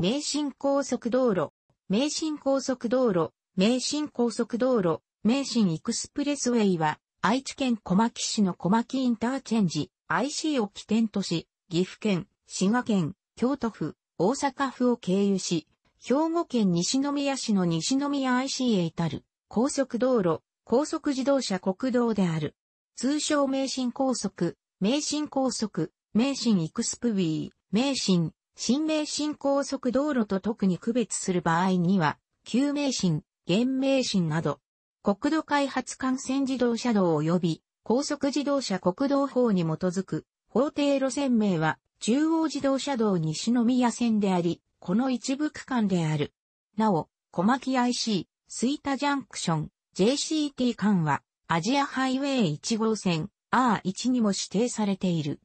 名神高速道路、名神高速道路、名神高速道路、名神エクスプレスウェイは、愛知県小牧市の小牧インターチェンジ、IC を起点とし、岐阜県、滋賀県、京都府、大阪府を経由し、兵庫県西宮市の西宮 IC へ至る、高速道路、高速自動車国道である。通称名神高速、名神高速、名神エクスプィー、名神、新名神高速道路と特に区別する場合には、旧名神、現名神など、国土開発幹線自動車道及び高速自動車国道法に基づく法定路線名は中央自動車道西宮線であり、この一部区間である。なお、小牧 IC、吹田ジャンクション、JCT 間はアジアハイウェイ1号線 R1 にも指定されている。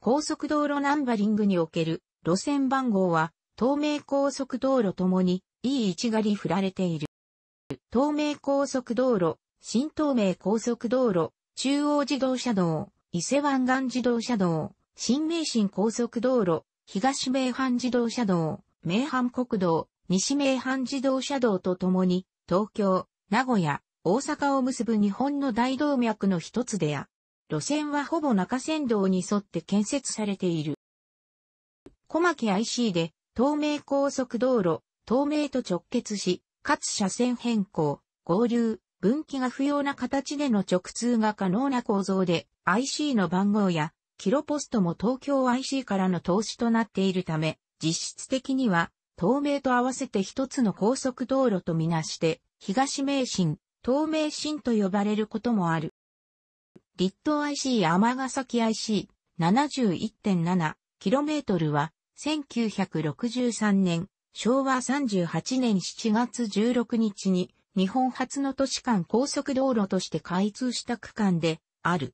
高速道路ナンバリングにおける路線番号は、東名高速道路ともに E1 がり振られている。東名高速道路、新東名高速道路、中央自動車道、伊勢湾岸自動車道、新名神高速道路、東名阪自動車道、名阪国道、西名阪自動車道とともに、東京、名古屋、大阪を結ぶ日本の大動脈の一つであ。路線はほぼ中山道に沿って建設されている。小牧 IC で、東名高速道路、東名と直結し、かつ車線変更、合流、分岐が不要な形での直通が可能な構造で、IC の番号や、キロポストも東京 IC からの投資となっているため、実質的には、東名と合わせて一つの高速道路とみなして、東名神、東名神と呼ばれることもある。立東 IC 天ヶ崎 IC71.7km は、1963年、昭和38年7月16日に日本初の都市間高速道路として開通した区間である。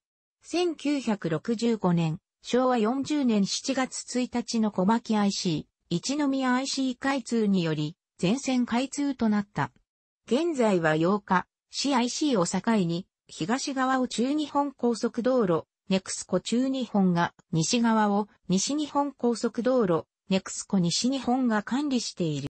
1965年、昭和40年7月1日の小牧 IC、一宮 IC 開通により全線開通となった。現在は8日、市 i c を境に東側を中日本高速道路、ネクスコ中日本が西側を西日本高速道路、ネクスコ西日本が管理している。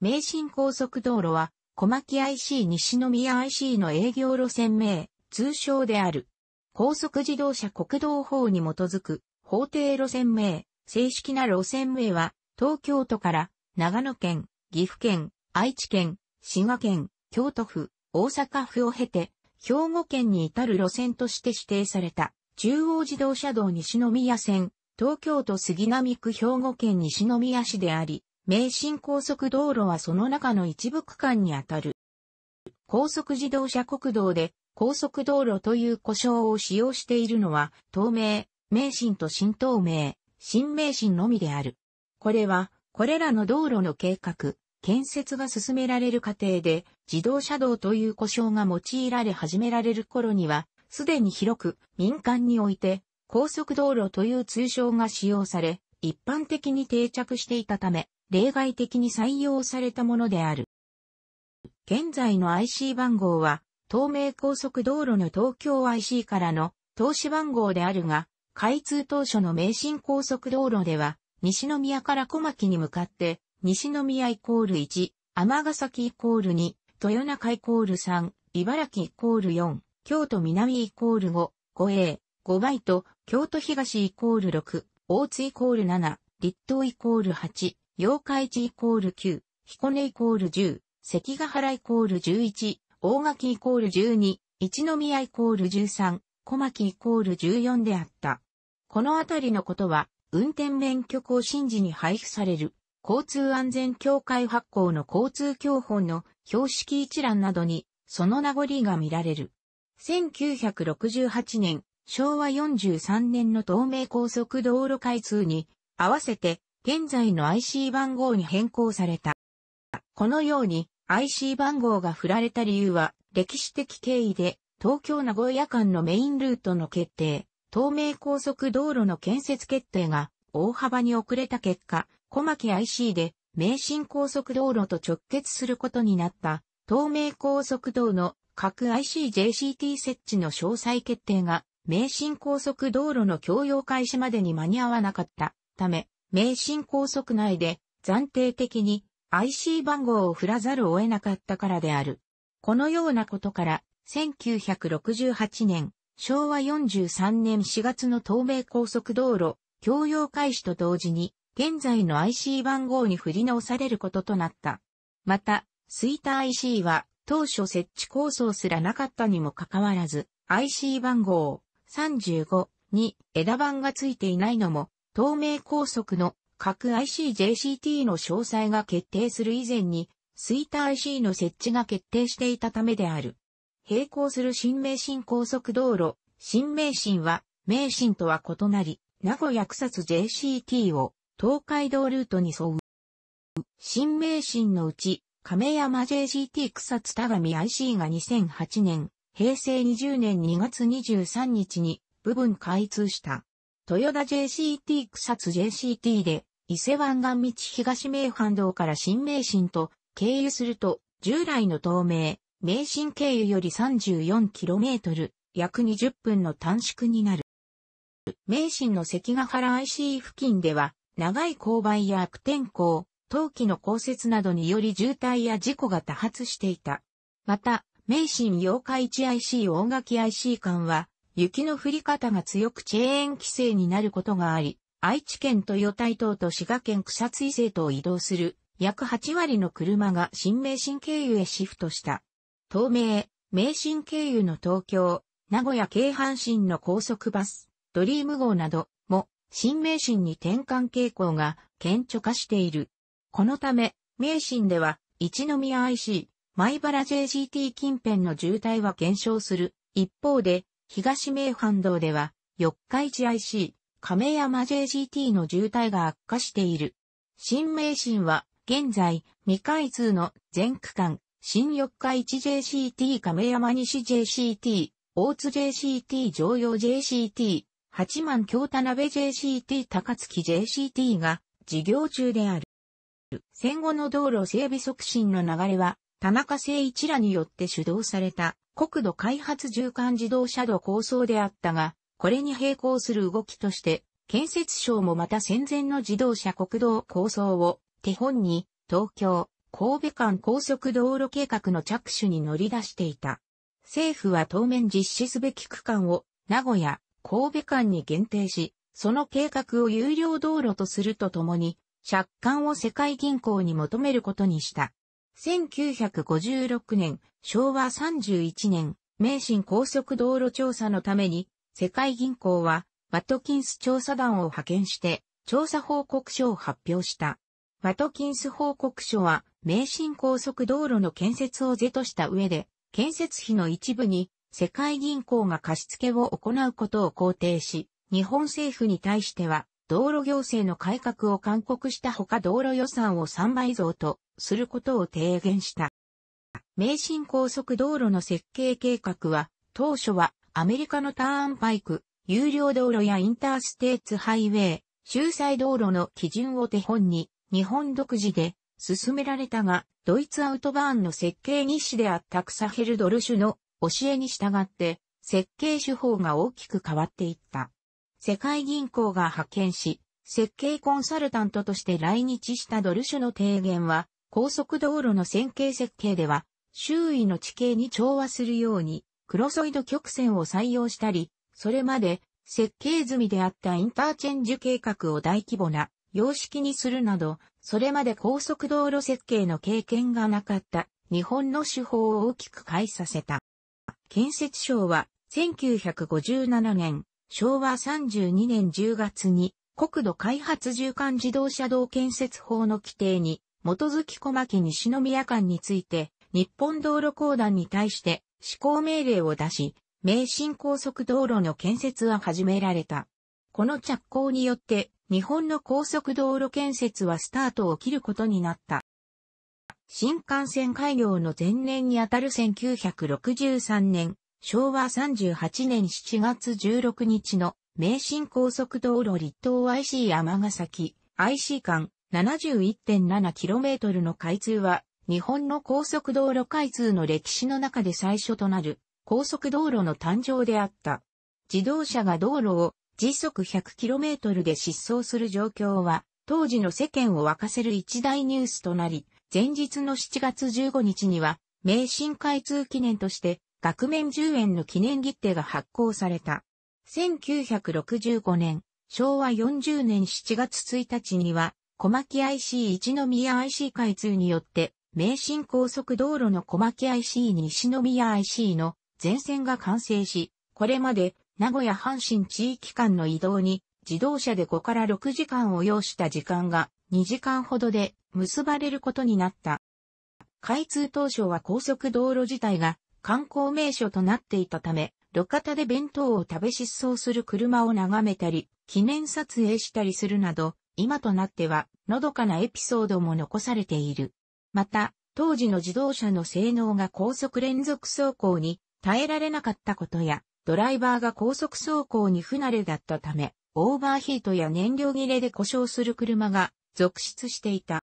名神高速道路は、小牧 IC 西宮 IC の営業路線名、通称である。高速自動車国道法に基づく、法定路線名、正式な路線名は、東京都から長野県、岐阜県、愛知県、滋賀県、京都府、大阪府を経て、兵庫県に至る路線として指定された、中央自動車道西宮線、東京都杉並区兵庫県西宮市であり、名神高速道路はその中の一部区間にあたる。高速自動車国道で高速道路という呼称を使用しているのは、東名、名神と新東名、新名神のみである。これは、これらの道路の計画、建設が進められる過程で、自動車道という故障が用いられ始められる頃には、すでに広く民間において、高速道路という通称が使用され、一般的に定着していたため、例外的に採用されたものである。現在の IC 番号は、東名高速道路の東京 IC からの投資番号であるが、開通当初の名神高速道路では、西宮から小牧に向かって西宮イコール1、尼崎イコール2、豊中イコール3、茨城イコール4、京都南イコール5、5A、5倍と、京都東イコール6、大津イコール7、立東イコール8、八日市イコール9、彦根イコール10、関ヶ原イコール11、大垣イコール12、一宮イコール13、小牧イコール14であった。このあたりのことは、運転免許更新時に配布される。交通安全協会発行の交通教本の標識一覧などにその名残が見られる。1968年、昭和43年の東名高速道路開通に合わせて現在の IC 番号に変更された。このように IC 番号が振られた理由は歴史的経緯で東京名古屋間のメインルートの決定、東名高速道路の建設決定が大幅に遅れた結果、小牧 IC で、名神高速道路と直結することになった、東名高速道の各 ICJCT 設置の詳細決定が、名神高速道路の供用開始までに間に合わなかったため、名神高速内で暫定的に IC 番号を振らざるを得なかったからである。このようなことから、1968年、昭和43年4月の東名高速道路、供用開始と同時に、現在の IC 番号に振り直されることとなった。また、スイター IC は当初設置構想すらなかったにもかかわらず、IC 番号35に枝番がついていないのも、透明高速の各 ICJCT の詳細が決定する以前に、スイター IC の設置が決定していたためである。並行する新名神高速道路、新名神は、名神とは異なり、名古屋草津 JCT を東海道ルートに沿う。新名神のうち、亀山 JGT 草津田上 IC が2008年、平成20年2月23日に部分開通した。豊田 JCT 草津 JCT で、伊勢湾岸道東名阪道から新名神と経由すると、従来の東名、名神経由より 34km、約20分の短縮になる。名神の関ヶ原 IC 付近では、長い勾配や悪天候、冬季の降雪などにより渋滞や事故が多発していた。また、名神八日市 IC 大垣 IC 間は、雪の降り方が強くチェーン規制になることがあり、愛知県豊台島と滋賀県草津伊勢と移動する約8割の車が新名神経由へシフトした。東名、名神経由の東京、名古屋京阪神の高速バス、ドリーム号など新名神に転換傾向が顕著化している。このため、名神では、一宮 IC、米原 JGT 近辺の渋滞は減少する。一方で、東名阪道では、四日市 IC、亀山 JGT の渋滞が悪化している。新名神は、現在、未開通の全区間、新四日市 JCT 亀山西 JCT、大津 JCT 常用 JCT、八万京田鍋 JCT 高槻 JCT が事業中である。戦後の道路整備促進の流れは、田中誠一らによって主導された国土開発縦貫自動車道構想であったが、これに並行する動きとして、建設省もまた戦前の自動車国道構想を手本に東京、神戸間高速道路計画の着手に乗り出していた。政府は当面実施すべき区間を名古屋、神戸間に限定し、その計画を有料道路とするとともに、借款を世界銀行に求めることにした。1956年、昭和31年、名神高速道路調査のために、世界銀行は、ワトキンス調査団を派遣して、調査報告書を発表した。ワトキンス報告書は、名神高速道路の建設を是とした上で、建設費の一部に世界銀行が貸付を行うことを肯定し、日本政府に対しては、道路行政の改革を勧告したほか道路予算を3倍増とすることを提言した。名神高速道路の設計計画は、当初はアメリカのターンパイク、有料道路やインターステーツハイウェイ、周西道路の基準を手本に、日本独自で進められたが、ドイツアウトバーンの設計日誌であったクサヘルドルシュの教えに従って設計手法が大きく変わっていった。世界銀行が派遣し、設計コンサルタントとして来日したドルシュの提言は、高速道路の線形設計では、周囲の地形に調和するように、クロソイド曲線を採用したり、それまで設計済みであったインターチェンジ計画を大規模な様式にするなど、それまで高速道路設計の経験がなかった日本の手法を大きく変えさせた。建設省は、1957年、昭和32年10月に、国土開発縦貫自動車道建設法の規定に、基づき小牧西宮間について、日本道路公団に対して施行命令を出し、名神高速道路の建設は始められた。この着工によって、日本の高速道路建設はスタートを切ることになった。新幹線開業の前年にあたる1963年、昭和38年7月16日の名神高速道路立東 IC 天崎 IC 間 71.7km の開通は日本の高速道路開通の歴史の中で最初となる高速道路の誕生であった。自動車が道路を時速 100km で疾走する状況は当時の世間を沸かせる一大ニュースとなり、前日の7月15日には、名神開通記念として、額面10円の記念切手が発行された。1965年、昭和40年7月1日には、小牧 IC 一宮 IC 開通によって、名神高速道路の小牧 IC 西宮 IC の全線が完成し、これまで名古屋阪神地域間の移動に自動車で5から6時間を要した時間が2時間ほどで結ばれることになった。開通当初は高速道路自体が観光名所となっていたため、路肩で弁当を食べ失踪する車を眺めたり、記念撮影したりするなど、今となっては、のどかなエピソードも残されている。また、当時の自動車の性能が高速連続走行に耐えられなかったことや、ドライバーが高速走行に不慣れだったため、オーバーヒートや燃料切れで故障する車が続出していた。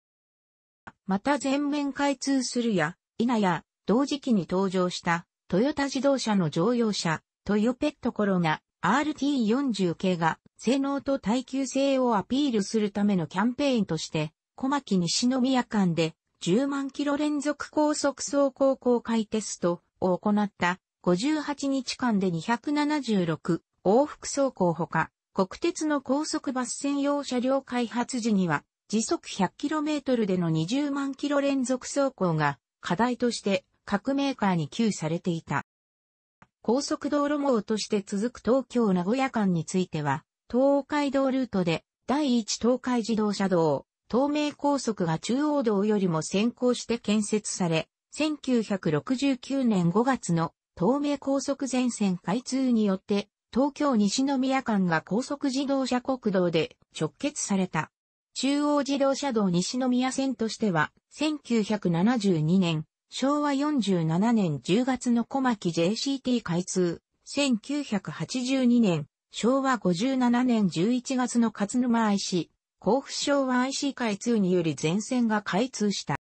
また全面開通するや、否や、同時期に登場した、トヨタ自動車の乗用車、トヨペットコロナ RT40 系が、性能と耐久性をアピールするためのキャンペーンとして、小牧西宮間で、10万キロ連続高速走行公開テストを行った、58日間で276往復走行ほか、国鉄の高速バス専用車両開発時には、時速 100km での20万キロ連続走行が課題として各メーカーに給されていた。高速道路網として続く東京名古屋間については、東海道ルートで第一東海自動車道、東名高速が中央道よりも先行して建設され、1969年5月の東名高速全線開通によって、東京西宮間が高速自動車国道で直結された。中央自動車道西宮線としては、1972年、昭和47年10月の小牧 JCT 開通、1982年、昭和57年11月の勝沼 IC、甲府昭和 IC 開通により全線が開通した。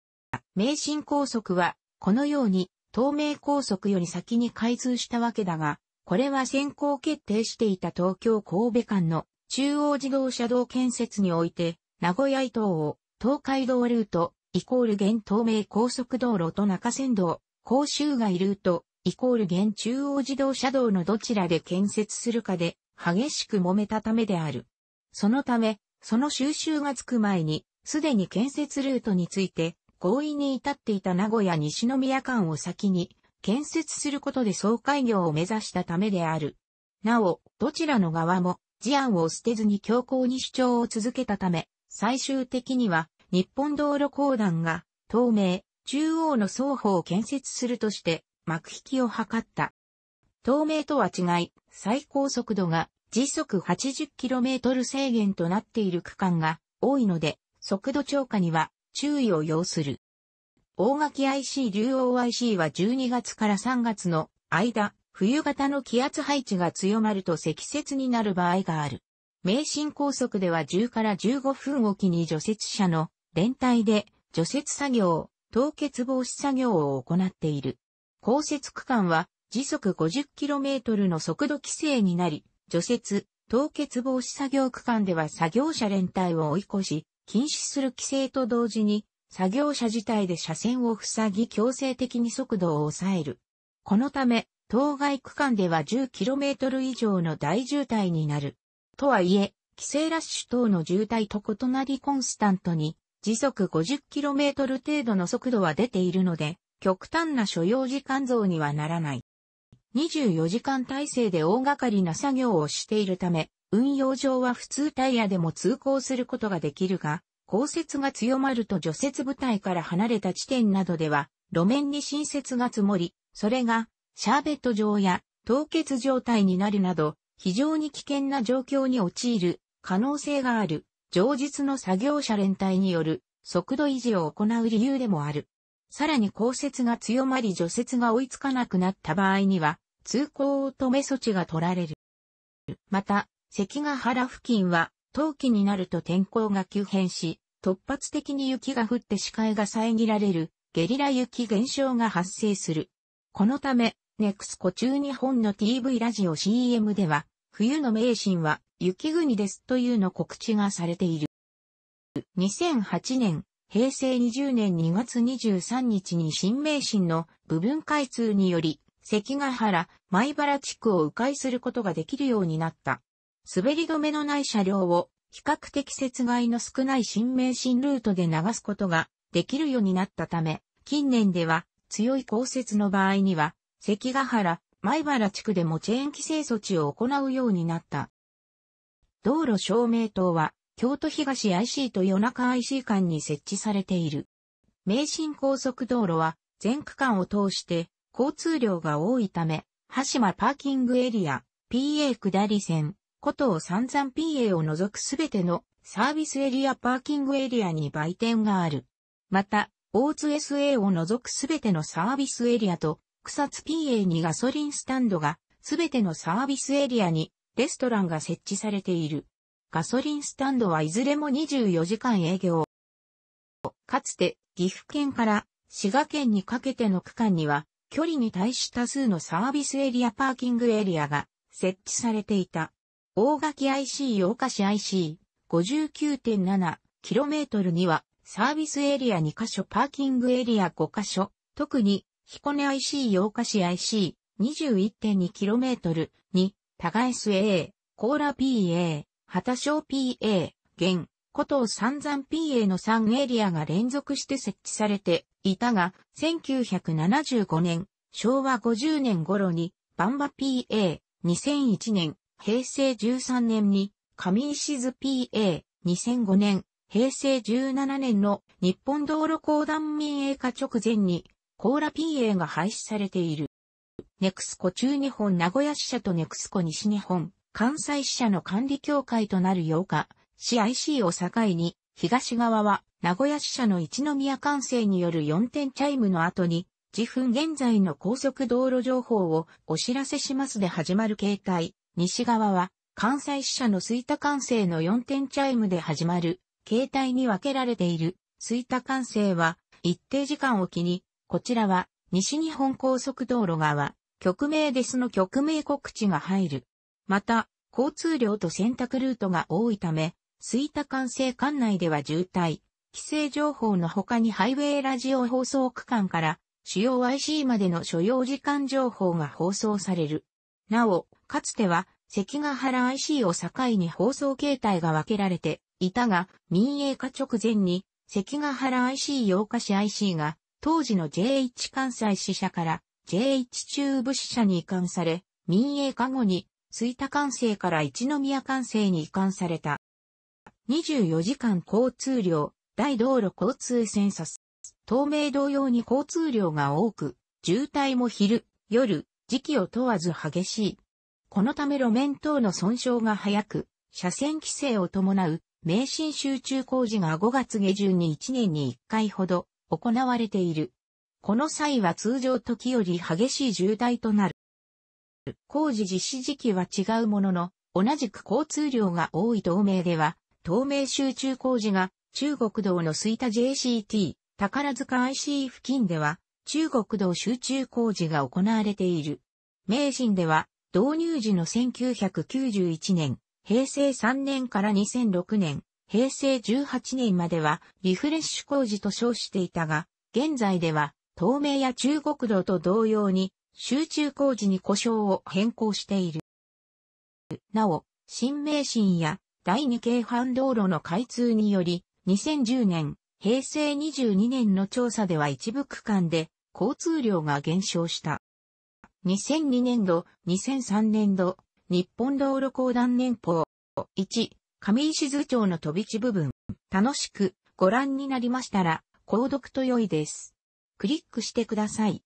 名神高速は、このように、東名高速より先に開通したわけだが、これは先行決定していた東京神戸間の中央自動車道建設において、名古屋伊東を、東海道ルート、イコール現東名高速道路と中山道、甲州街ルート、イコール現中央自動車道のどちらで建設するかで、激しく揉めたためである。そのため、その収集がつく前に、すでに建設ルートについて、合意に至っていた名古屋西宮間を先に、建設することで総開業を目指したためである。なお、どちらの側も、事案を捨てずに強硬に主張を続けたため、最終的には日本道路公団が東名、中央の双方を建設するとして幕引きを図った。東名とは違い、最高速度が時速 80km 制限となっている区間が多いので、速度超過には注意を要する。大垣 IC 竜王 IC は12月から3月の間、冬型の気圧配置が強まると積雪になる場合がある。名神高速では10から15分おきに除雪車の連帯で除雪作業、凍結防止作業を行っている。降雪区間は時速 50km の速度規制になり、除雪、凍結防止作業区間では作業者連帯を追い越し、禁止する規制と同時に、作業者自体で車線を塞ぎ強制的に速度を抑える。このため、当該区間では 10km 以上の大渋滞になる。とはいえ、規制ラッシュ等の渋滞と異なりコンスタントに時速 50km 程度の速度は出ているので、極端な所要時間増にはならない。24時間体制で大掛かりな作業をしているため、運用上は普通タイヤでも通行することができるが、降雪が強まると除雪部隊から離れた地点などでは、路面に新雪が積もり、それが、シャーベット状や凍結状態になるなど、非常に危険な状況に陥る可能性がある、上実の作業者連帯による速度維持を行う理由でもある。さらに降雪が強まり除雪が追いつかなくなった場合には、通行を止め措置が取られる。また、関ヶ原付近は、冬季になると天候が急変し、突発的に雪が降って視界が遮られる、ゲリラ雪現象が発生する。このため、ネクスコ中日本の TV ラジオ CM では、冬の名神は雪国ですというの告知がされている。2008年、平成20年2月23日に新名神の部分開通により、関ヶ原、米原地区を迂回することができるようになった。滑り止めのない車両を比較的雪害の少ない新名神ルートで流すことができるようになったため、近年では強い降雪の場合には関ヶ原、前原地区でもチェーン規制措置を行うようになった。道路照明灯は、京都東 IC と夜中 IC 間に設置されている。名神高速道路は、全区間を通して、交通量が多いため、羽島パーキングエリア、PA 下り線、古を散々 PA を除くすべてのサービスエリアパーキングエリアに売店がある。また、大津 SA を除くすべてのサービスエリアと草津 PA にガソリンスタンドが、すべてのサービスエリアに、レストランが設置されている。ガソリンスタンドはいずれも24時間営業。かつて、岐阜県から滋賀県にかけての区間には、距離に対し多数のサービスエリアパーキングエリアが設置されていた。大垣 IC 大菓子 IC 59.7km にはサービスエリア2カ所パーキングエリア5カ所、特に彦根 IC 洋菓子 IC、21.2km、2、耕 A、コーラ PA、畑小 PA、現、古藤三山 PA の3エリアが連続して設置されていたが、1975年、昭和50年頃に、バンバ PA、2001年、平成13年に、上石津 PA、2005年、平成17年の日本道路公団民営化直前にコーラ PA が廃止されている。ネクスコ中日本名古屋支社とネクスコ西日本関西支社の管理協会となる8日、CIC を境に、東側は名古屋支社の一宮管制による4点チャイムの後に、自分現在の高速道路情報をお知らせしますで始まる形態、西側は関西支社の吹田管制の4点チャイムで始まる形態に分けられている。吹田管制は一定時間を機にこちらは、西日本高速道路側、曲名ですの曲名告知が入る。また、交通量と選択ルートが多いため、吹田管制管内では渋滞、規制情報の他にハイウェイラジオ放送区間から主要 IC までの所要時間情報が放送される。なお、かつては関ヶ原 IC を境に放送形態が分けられていたが、民営化直前に関ヶ原 IC 洋菓子 IC が当時の JH 関西支社から JH 中部支社に移管され、民営化後に、吹田関西から一宮関西に移管された。24時間交通量、大道路交通センサス。透明同様に交通量が多く、渋滞も昼、夜、時期を問わず激しい。このため路面等の損傷が早く、車線規制を伴う、名神集中工事が5月下旬に1年に1回ほど行われている。この際は通常時より激しい渋滞となる。工事実施時期は違うものの、同じく交通量が多い東名では、東名集中工事が中国道の吹田 JCT、宝塚 IC 付近では、中国道集中工事が行われている。名神では、導入時の1991年、平成3年から2006年、平成18年まではリフレッシュ工事と称していたが、現在では東名や中国道と同様に集中工事に故障を変更している。なお、新名神や第二京阪道路の開通により、2010年、平成22年の調査では一部区間で交通量が減少した。2002年度、2003年度、日本道路公団年報1、上石津町の飛び地部分。楽しくご覧になりましたら、購読と良いです。クリックしてください。